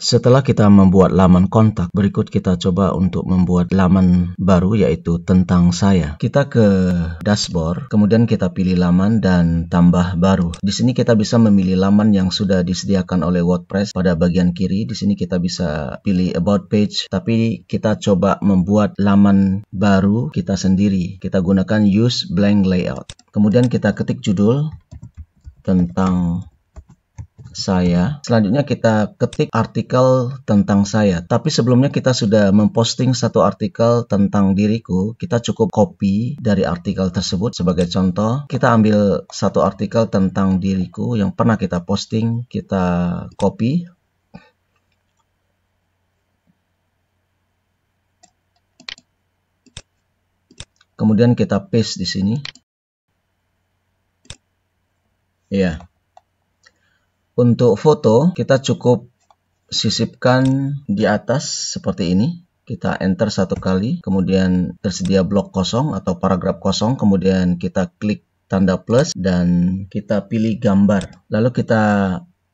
Setelah kita membuat laman kontak, berikut kita coba untuk membuat laman baru yaitu tentang saya. Kita ke dashboard, kemudian kita pilih laman dan tambah baru. Di sini kita bisa memilih laman yang sudah disediakan oleh WordPress pada bagian kiri. Di sini kita bisa pilih about page, tapi kita coba membuat laman baru kita sendiri. Kita gunakan use blank layout. Kemudian kita ketik judul tentang saya. Selanjutnya kita ketik artikel tentang saya. Tapi sebelumnya kita sudah memposting satu artikel tentang diriku. Kita cukup copy dari artikel tersebut sebagai contoh. Kita ambil satu artikel tentang diriku yang pernah kita posting, kita copy. Kemudian kita paste di sini. Ya, untuk foto kita cukup sisipkan di atas seperti ini kita enter satu kali, kemudian tersedia blok kosong atau paragraf kosong, kemudian kita klik tanda plus dan kita pilih gambar. Lalu kita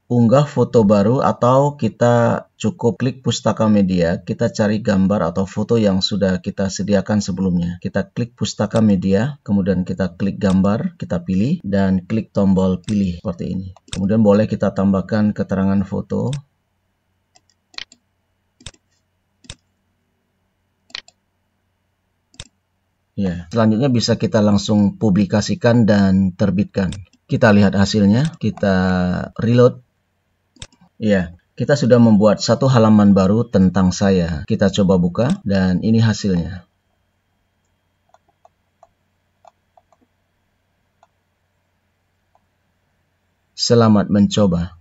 unggah foto baru atau kita cukup klik pustaka media, kita cari gambar atau foto yang sudah kita sediakan sebelumnya. Kita klik pustaka media, kemudian kita klik gambar, kita pilih, dan klik tombol pilih seperti ini. Kemudian boleh kita tambahkan keterangan foto. Ya, selanjutnya bisa kita langsung publikasikan dan terbitkan. Kita lihat hasilnya, kita reload Iya, kita sudah membuat satu halaman baru tentang saya. Kita coba buka dan ini hasilnya. Selamat mencoba.